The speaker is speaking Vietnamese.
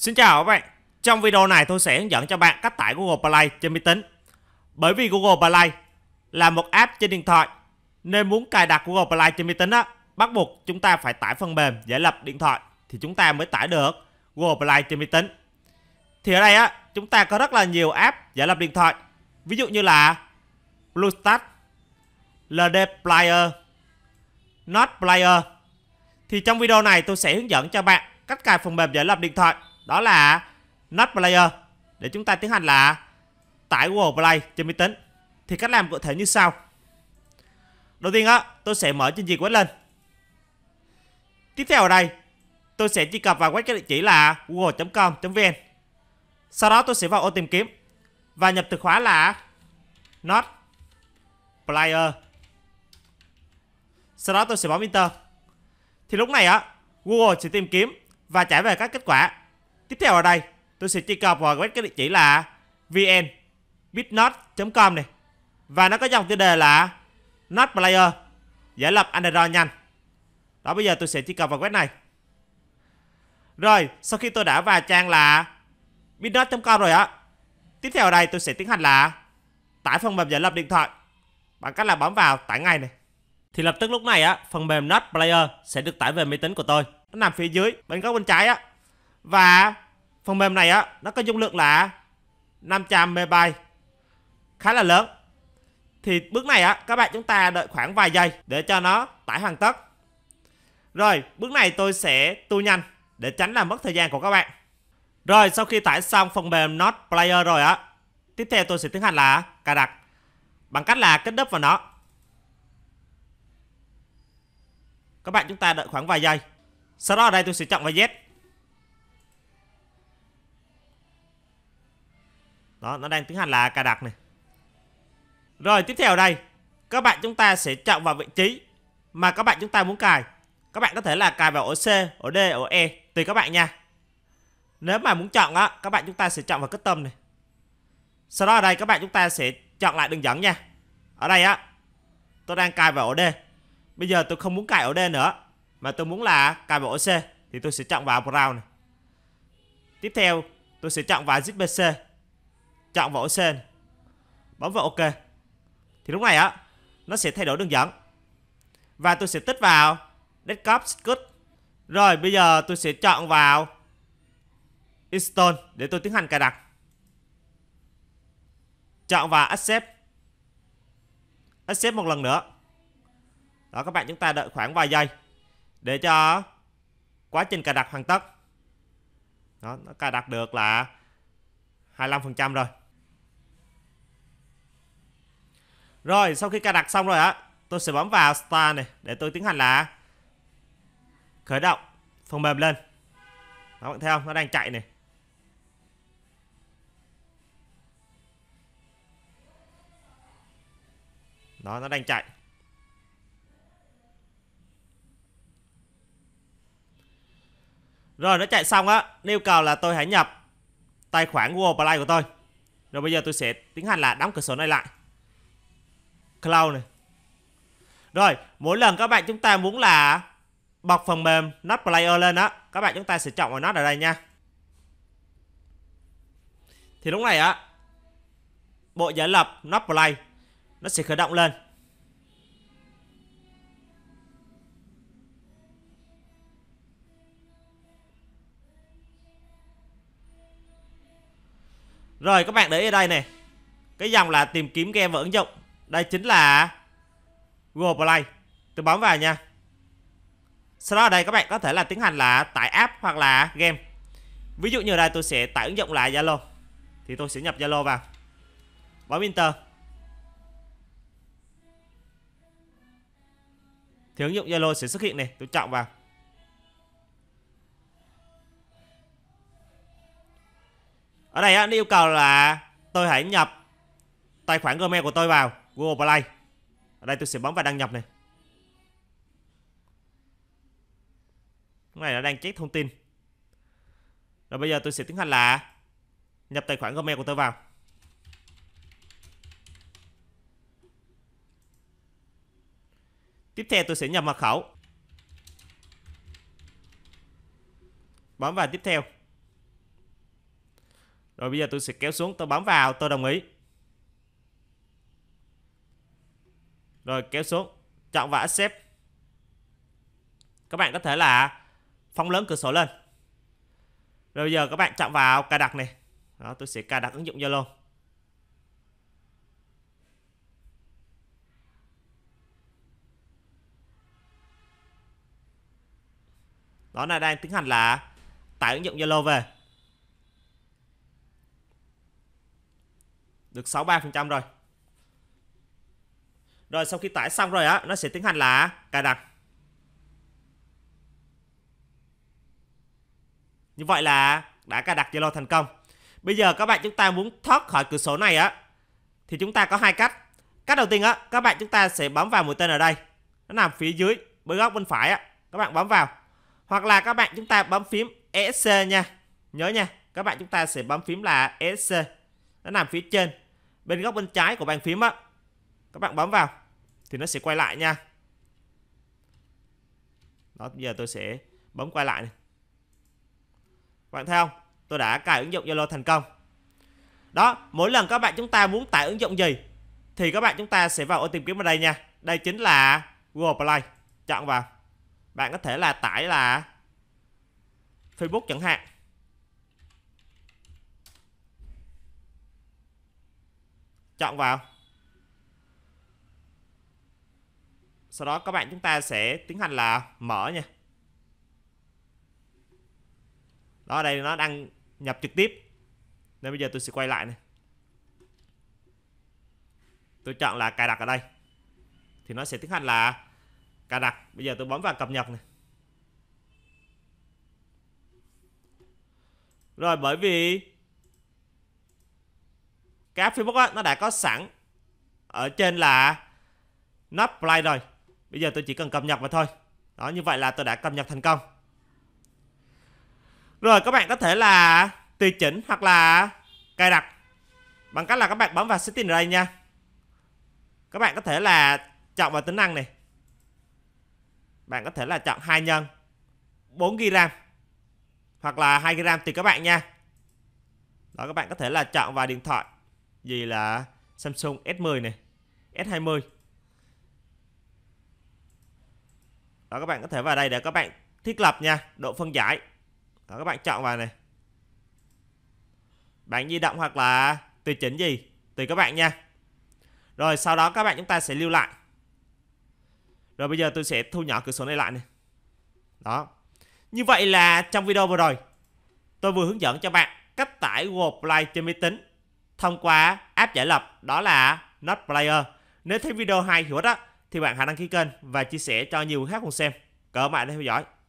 Xin chào các bạn. Trong video này tôi sẽ hướng dẫn cho bạn cách tải Google Play trên máy tính. Bởi vì Google Play là một app trên điện thoại nên muốn cài đặt Google Play trên máy tính á, bắt buộc chúng ta phải tải phần mềm giải lập điện thoại thì chúng ta mới tải được Google Play trên máy tính. Thì ở đây á, chúng ta có rất là nhiều app giải lập điện thoại. Ví dụ như là Bluestart, LD Player, Not Player. Thì trong video này tôi sẽ hướng dẫn cho bạn cách cài phần mềm giải lập điện thoại đó là not player để chúng ta tiến hành là tải Google Play trên máy tính thì cách làm cụ thể như sau đầu tiên á tôi sẽ mở trình duyệt web lên tiếp theo ở đây tôi sẽ truy cập vào web cái địa chỉ là google.com.vn sau đó tôi sẽ vào ô tìm kiếm và nhập từ khóa là not player sau đó tôi sẽ bấm enter thì lúc này á Google sẽ tìm kiếm và trả về các kết quả Tiếp theo ở đây tôi sẽ truy cập vào web cái địa chỉ là vn bitnot.com này và nó có dòng tiêu đề là Not Player giải lập Android nhanh. Đó bây giờ tôi sẽ truy cập vào web này. Rồi, sau khi tôi đã vào trang là bitnot.com rồi á. Tiếp theo ở đây tôi sẽ tiến hành là tải phần mềm giải lập điện thoại bằng cách là bấm vào tải ngay này. Thì lập tức lúc này á, phần mềm Not Player sẽ được tải về máy tính của tôi. Nó nằm phía dưới bên góc bên trái á. Và phần mềm này á nó có dung lượng là 500 MB khá là lớn. Thì bước này á các bạn chúng ta đợi khoảng vài giây để cho nó tải hoàn tất. Rồi, bước này tôi sẽ tu nhanh để tránh làm mất thời gian của các bạn. Rồi, sau khi tải xong phần mềm Not Player rồi á, tiếp theo tôi sẽ tiến hành là cài đặt bằng cách là kết đúp vào nó. Các bạn chúng ta đợi khoảng vài giây. Sau đó ở đây tôi sẽ chọn vào Z Đó, nó đang tiến hành là cài đặt này. Rồi, tiếp theo đây, các bạn chúng ta sẽ chọn vào vị trí mà các bạn chúng ta muốn cài. Các bạn có thể là cài vào ổ C, ổ D, ổ E, tùy các bạn nha. Nếu mà muốn chọn á, các bạn chúng ta sẽ chọn vào custom này. Sau đó ở đây các bạn chúng ta sẽ chọn lại đường dẫn nha. Ở đây á, tôi đang cài vào ổ D. Bây giờ tôi không muốn cài ổ D nữa, mà tôi muốn là cài vào ổ C thì tôi sẽ chọn vào Brown này. Tiếp theo, tôi sẽ chọn vào ZBC chọn vào OCN bấm vào OK thì lúc này á nó sẽ thay đổi đường dẫn và tôi sẽ tích vào desktop script rồi bây giờ tôi sẽ chọn vào install để tôi tiến hành cài đặt chọn vào accept accept một lần nữa đó các bạn chúng ta đợi khoảng vài giây để cho quá trình cài đặt hoàn tất đó, nó cài đặt được là 25% rồi Rồi sau khi cài đặt xong rồi á Tôi sẽ bấm vào Start này để tôi tiến hành là Khởi động phần mềm lên Đó bạn thấy không nó đang chạy này Đó nó đang chạy Rồi nó chạy xong á Yêu cầu là tôi hãy nhập Tài khoản Google Play của tôi Rồi bây giờ tôi sẽ tiến hành là đóng cửa sổ này lại cloud này rồi mỗi lần các bạn chúng ta muốn là bọc phần mềm not player lên đó các bạn chúng ta sẽ chọn vào nó ở đây nha thì lúc này á bộ giải lập not play nó sẽ khởi động lên Rồi các bạn để ở đây này Cái dòng là tìm kiếm game và ứng dụng đây chính là Google Play Tôi bấm vào nha Sau đó ở đây các bạn có thể là tiến hành là tải app hoặc là game Ví dụ như ở đây tôi sẽ tải ứng dụng là Zalo Thì tôi sẽ nhập Zalo vào Bấm Enter Thì ứng dụng Zalo sẽ xuất hiện này Tôi chọn vào Ở đây nó yêu cầu là tôi hãy nhập tài khoản Gmail của tôi vào Google Play Ở đây tôi sẽ bấm vào đăng nhập này Cái này nó đang check thông tin Rồi bây giờ tôi sẽ tiến hành là Nhập tài khoản Gmail của tôi vào Tiếp theo tôi sẽ nhập mật khẩu Bấm vào tiếp theo Rồi bây giờ tôi sẽ kéo xuống tôi bấm vào tôi đồng ý Rồi kéo xuống Chọn và accept Các bạn có thể là Phóng lớn cửa sổ lên Rồi bây giờ các bạn chọn vào cài đặt này Đó tôi sẽ cài đặt ứng dụng Zalo Đó là đang tiến hành là tải ứng dụng Zalo về. Được 63% rồi. Rồi sau khi tải xong rồi á, nó sẽ tiến hành là cài đặt. Như vậy là đã cài đặt Zalo thành công. Bây giờ các bạn chúng ta muốn thoát khỏi cửa sổ này á thì chúng ta có hai cách. Cách đầu tiên á, các bạn chúng ta sẽ bấm vào mũi tên ở đây. Nó nằm phía dưới bên góc bên phải á, các bạn bấm vào. Hoặc là các bạn chúng ta bấm phím ESC nha. Nhớ nha, các bạn chúng ta sẽ bấm phím là ESC. Nó nằm phía trên bên góc bên trái của bàn phím á. Các bạn bấm vào thì nó sẽ quay lại nha đó bây giờ tôi sẽ bấm quay lại này. bạn thấy không tôi đã cài ứng dụng Zalo thành công đó mỗi lần các bạn chúng ta muốn tải ứng dụng gì thì các bạn chúng ta sẽ vào ô tìm kiếm ở đây nha đây chính là Google Play chọn vào bạn có thể là tải là Facebook chẳng hạn chọn vào sau đó các bạn chúng ta sẽ tiến hành là mở nha đó đây nó đang nhập trực tiếp nên bây giờ tôi sẽ quay lại này tôi chọn là cài đặt ở đây thì nó sẽ tiến hành là cài đặt bây giờ tôi bấm vào cập nhật này rồi bởi vì cái app Facebook á, nó đã có sẵn ở trên là Not Play rồi Bây giờ tôi chỉ cần cập nhật mà thôi Đó như vậy là tôi đã cập nhật thành công Rồi các bạn có thể là tùy chỉnh hoặc là cài đặt Bằng cách là các bạn bấm vào setting đây nha Các bạn có thể là chọn vào tính năng này Bạn có thể là chọn 2 nhân 4 gram Hoặc là 2 gram tùy các bạn nha Đó các bạn có thể là chọn vào điện thoại Gì là Samsung S10 này S20 đó các bạn có thể vào đây để các bạn thiết lập nha độ phân giải đó các bạn chọn vào này bạn di động hoặc là tùy chỉnh gì tùy các bạn nha rồi sau đó các bạn chúng ta sẽ lưu lại rồi bây giờ tôi sẽ thu nhỏ cửa sổ này lại này đó như vậy là trong video vừa rồi tôi vừa hướng dẫn cho bạn cách tải Google Play trên máy tính thông qua app giải lập đó là Not Player. Nếu thấy video hay hữu ích đó thì bạn hãy đăng ký kênh và chia sẻ cho nhiều người khác cùng xem. Cảm ơn bạn đã theo dõi.